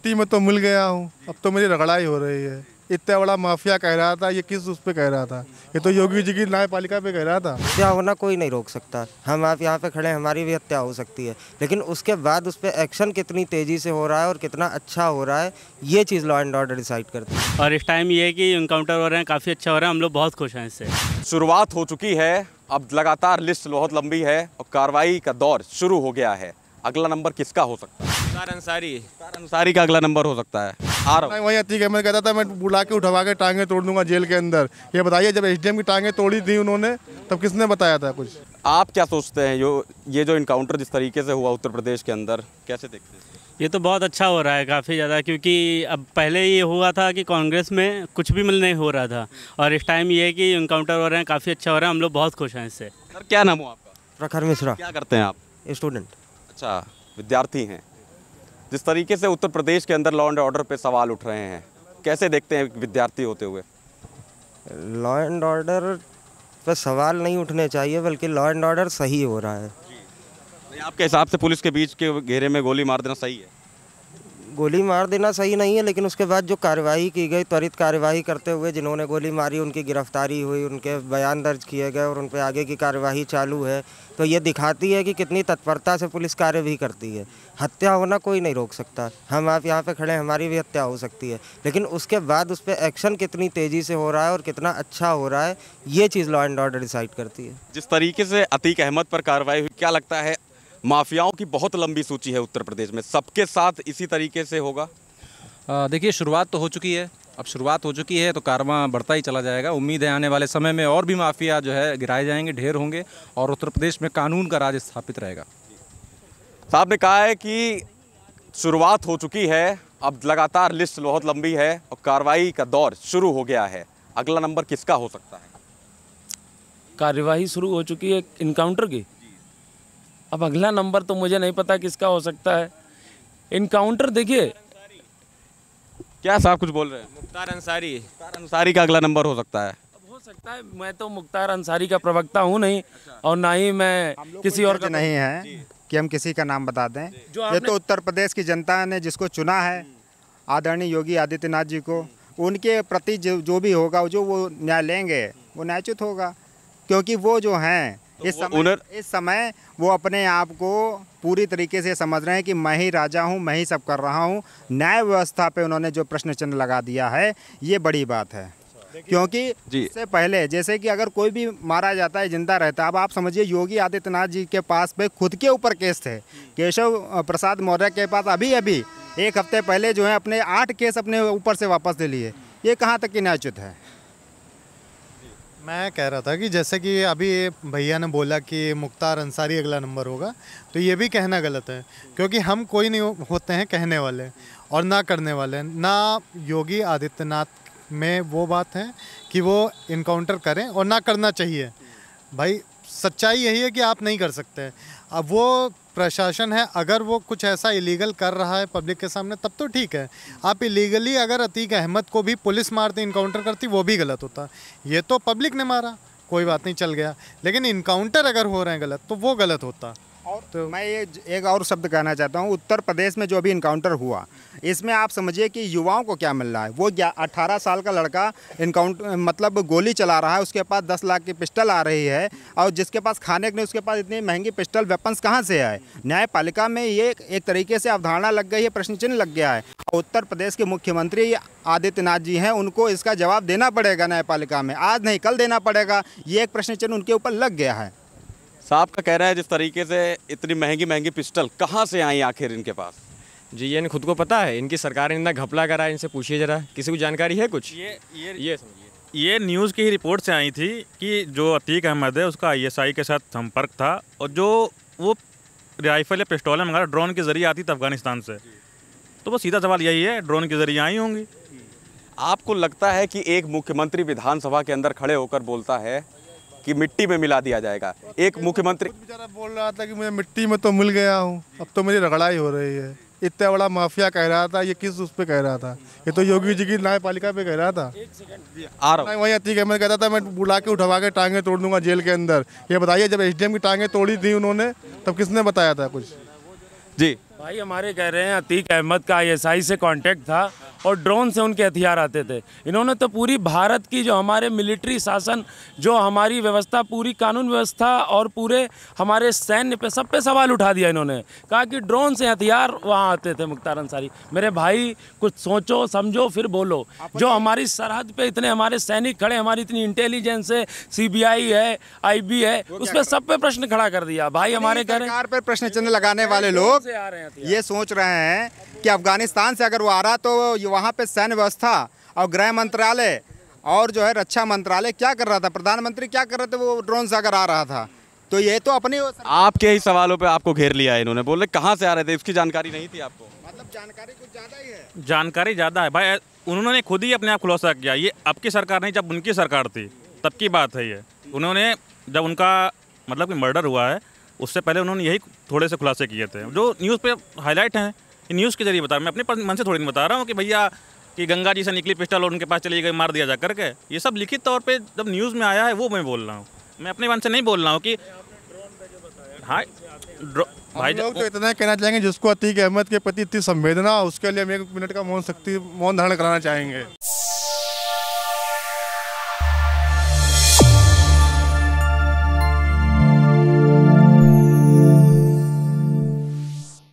मिट्टी में तो मिल गया हूँ अब तो मेरी रगड़ाई हो रही है इतना बड़ा माफिया कह रहा था ये किस उस पर कह रहा था ये तो योगी जी की न्याय पालिका पे कह रहा था क्या होना कोई नहीं रोक सकता हम आप यहाँ पे खड़े हमारी भी हत्या हो सकती है लेकिन उसके बाद उस पर एक्शन कितनी तेज़ी से हो रहा है और कितना अच्छा हो रहा है ये चीज़ लॉ एंड ऑर्डर डिसाइड करती है और इस टाइम ये कि इनकाउंटर हो रहे हैं काफ़ी अच्छा हो रहा है हम लोग बहुत खुश हैं इससे शुरुआत हो चुकी है अब लगातार लिस्ट बहुत लंबी है और कार्रवाई का दौर शुरू हो गया है अगला नंबर किसका हो सकता है अंसारी का अगला नंबर हो सकता है आ रहा हूँ वही अतीक अहमद कहता था मैं बुला के उठवा के टांगे तोड़ दूंगा जेल के अंदर ये बताइए जब एसडीएम की टांगे तोड़ी थी उन्होंने तब किसने बताया था कुछ आप क्या सोचते हैं जो ये जो इनकाउंटर जिस तरीके से हुआ उत्तर प्रदेश के अंदर कैसे देखते हैं ये तो बहुत अच्छा हो रहा है काफ़ी ज़्यादा क्योंकि अब पहले ये हुआ था कि कांग्रेस में कुछ भी मिल नहीं हो रहा था और इस टाइम ये है कि इनकाउंटर हो रहे हैं काफ़ी अच्छा हो रहा है हम लोग बहुत खुश हैं इससे सर क्या नाम हो आपका प्रखर मिश्रा क्या करते हैं आप स्टूडेंट अच्छा विद्यार्थी हैं जिस तरीके से उत्तर प्रदेश के अंदर लॉ एंड ऑर्डर पे सवाल उठ रहे हैं कैसे देखते हैं विद्यार्थी होते हुए लॉ एंड ऑर्डर पर सवाल नहीं उठने चाहिए बल्कि लॉ एंड ऑर्डर सही हो रहा है आपके हिसाब से पुलिस के बीच के घेरे में गोली मार देना सही है गोली मार देना सही नहीं है लेकिन उसके बाद जो कार्रवाई की गई त्वरित कार्यवाही करते हुए जिन्होंने गोली मारी उनकी गिरफ्तारी हुई उनके बयान दर्ज किए गए और उन पर आगे की कार्यवाही चालू है तो ये दिखाती है कि कितनी तत्परता से पुलिस कार्य भी करती है हत्या होना कोई नहीं रोक सकता हम आप यहाँ पर खड़े हमारी भी हत्या हो सकती है लेकिन उसके बाद उस पर एक्शन कितनी तेज़ी से हो रहा है और कितना अच्छा हो रहा है ये चीज़ लॉ एंड ऑर्डर डिसाइड करती है जिस तरीके से अतीक अहमद पर कार्रवाई हुई क्या लगता है माफियाओं की बहुत लंबी सूची है उत्तर प्रदेश में सबके साथ इसी तरीके से होगा देखिए शुरुआत तो हो चुकी है अब शुरुआत हो चुकी है तो कारवा बढ़ता ही चला जाएगा उम्मीद है आने वाले समय में और भी माफिया जो है गिराए जाएंगे ढेर होंगे और उत्तर प्रदेश में कानून का राज स्थापित रहेगा साहब ने कहा है कि शुरुआत हो चुकी है अब लगातार लिस्ट बहुत लंबी है और कार्रवाई का दौर शुरू हो गया है अगला नंबर किसका हो सकता है कार्यवाही शुरू हो चुकी है इनकाउंटर की अब अगला नंबर तो मुझे नहीं पता किसका हो सकता है इनकाउंटर देखिए क्या साहब कुछ बोल रहे हैं मुख्तार अंसारी मुख्तार अंसारी का अगला नंबर हो सकता है हो सकता है मैं तो मुख्तार अंसारी का प्रवक्ता हूँ नहीं और ना ही मैं किसी और का नहीं है कि हम किसी का नाम बता दें ये तो उत्तर प्रदेश की जनता ने जिसको चुना है आदरणीय योगी आदित्यनाथ जी को उनके प्रति जो जो भी होगा जो वो न्याय लेंगे वो न्यायचित होगा क्योंकि वो जो हैं तो इस समय उनर... इस समय वो अपने आप को पूरी तरीके से समझ रहे हैं कि मैं ही राजा हूँ मैं ही सब कर रहा हूँ न्याय व्यवस्था पे उन्होंने जो प्रश्न चिन्ह लगा दिया है ये बड़ी बात है क्योंकि इससे पहले जैसे कि अगर कोई भी मारा जाता है जिंदा रहता है अब आप समझिए योगी आदित्यनाथ जी के पास पे खुद के ऊपर केस थे केशव प्रसाद मौर्य के पास अभी अभी एक हफ्ते पहले जो है अपने आठ केस अपने ऊपर से वापस ले लिए ये कहाँ तक कि न्यायचित है मैं कह रहा था कि जैसे कि अभी भैया ने बोला कि मुख्तार अंसारी अगला नंबर होगा तो ये भी कहना गलत है क्योंकि हम कोई नहीं होते हैं कहने वाले और ना करने वाले ना योगी आदित्यनाथ में वो बात है कि वो इनकाउंटर करें और ना करना चाहिए भाई सच्चाई यही है कि आप नहीं कर सकते अब वो प्रशासन है अगर वो कुछ ऐसा इलीगल कर रहा है पब्लिक के सामने तब तो ठीक है आप इलीगली अगर अतीक अहमद को भी पुलिस मारती इनकाउंटर करती वो भी गलत होता ये तो पब्लिक ने मारा कोई बात नहीं चल गया लेकिन इनकाउंटर अगर हो रहे हैं गलत तो वो गलत होता और तो मैं ये एक और शब्द कहना चाहता हूँ उत्तर प्रदेश में जो अभी इनकाउंटर हुआ इसमें आप समझिए कि युवाओं को क्या मिल रहा है वो क्या अट्ठारह साल का लड़का इनकाउंटर मतलब गोली चला रहा है उसके पास दस लाख की पिस्टल आ रही है और जिसके पास खाने के नहीं उसके पास इतनी महंगी पिस्टल वेपन्स कहाँ से आए न्यायपालिका में ये एक तरीके से अवधारणा लग गई है प्रश्न चिन्ह लग गया है उत्तर प्रदेश के मुख्यमंत्री आदित्यनाथ जी हैं उनको इसका जवाब देना पड़ेगा न्यायपालिका में आज नहीं कल देना पड़ेगा ये एक प्रश्न चिन्ह उनके ऊपर लग गया है साहब का कह रहा है जिस तरीके से इतनी महंगी महंगी पिस्टल कहाँ से आई आखिर इनके पास जी ये खुद को पता है इनकी सरकार ने इतना घपला करा है इनसे पूछिए जरा किसी को जानकारी है कुछ ये ये ये ये न्यूज़ की ही रिपोर्ट से आई थी कि जो अतीक अहमद है उसका आईएसआई के साथ संपर्क था और जो वो राइफल या पिस्टोलें मंगा ड्रोन के ज़रिए आती थी अफगानिस्तान से तो वो सीधा सवाल यही है ड्रोन के ज़रिए आई होंगी आपको लगता है कि एक मुख्यमंत्री विधानसभा के अंदर खड़े होकर बोलता है कि मिट्टी में मिला दिया जाएगा एक मुख्यमंत्री बोल रहा था कि मुझे मिट्टी में तो मिल गया हूँ अब तो मेरी रगड़ाई हो रही है इतना बड़ा माफिया कह रहा था ये किस उस पर कह रहा था ये तो योगी जी की न्यायपालिका पे कह रहा था वही ठीक है मैं कहता था मैं बुला के उठवा के टांगे तोड़ दूंगा जेल के अंदर ये बताइए जब एसडीएम की टांगे तोड़ी थी उन्होंने तब किसने बताया था कुछ जी भाई हमारे कह रहे हैं अतीक अहमद का आईएसआई से कांटेक्ट था और ड्रोन से उनके हथियार आते थे इन्होंने तो पूरी भारत की जो हमारे मिलिट्री शासन जो हमारी व्यवस्था पूरी कानून व्यवस्था और पूरे हमारे सैन्य पे सब पे सवाल उठा दिया इन्होंने कहा कि ड्रोन से हथियार वहाँ आते थे मुख्तार अंसारी मेरे भाई कुछ सोचो समझो फिर बोलो जो हमारी सरहद पर इतने हमारे सैनिक खड़े हमारी इतनी इंटेलिजेंस है सी है आई है उस पर सब पे प्रश्न खड़ा कर दिया भाई हमारे कह रहे हैं प्रश्न चिन्ह लगाने वाले लोग आ रहे हैं ये सोच रहे हैं कि अफगानिस्तान से अगर वो आ रहा तो वहाँ पे सैन्य व्यवस्था और गृह मंत्रालय और जो है रक्षा मंत्रालय क्या कर रहा था प्रधानमंत्री क्या कर रहे थे वो ड्रोन से अगर आ रहा था तो ये तो अपने आपके ही सवालों पे आपको घेर लिया है इन्होंने बोले कहाँ से आ रहे थे इसकी जानकारी नहीं थी आपको मतलब जानकारी कुछ ज़्यादा ही है जानकारी ज़्यादा है भाई उन्होंने खुद ही अपने आप खुलासा किया ये अब की सरकार नहीं जब उनकी सरकार थी तब की बात है ये उन्होंने जब उनका मतलब कि मर्डर हुआ है उससे पहले उन्होंने यही थोड़े से खुलासे किए थे जो न्यूज़ पे हाईलाइट हैं ये न्यूज़ के जरिए बता रहा मैं अपने मन से थोड़ी नहीं बता रहा हूँ कि भैया कि गंगा जी से निकली पिस्टल और उनके पास चली गई मार दिया जा करके ये सब लिखित तौर पर जब न्यूज़ में आया है वो मैं बोल रहा हूँ मैं अपने मन से नहीं बोल रहा हूँ कि हाँ भाई लोग तो इतना कहना चाहेंगे जिसको अतीक अहमद के प्रति इतनी संवेदना उसके लिए हम एक मिनट का मौन शक्ति मौन धारण कराना चाहेंगे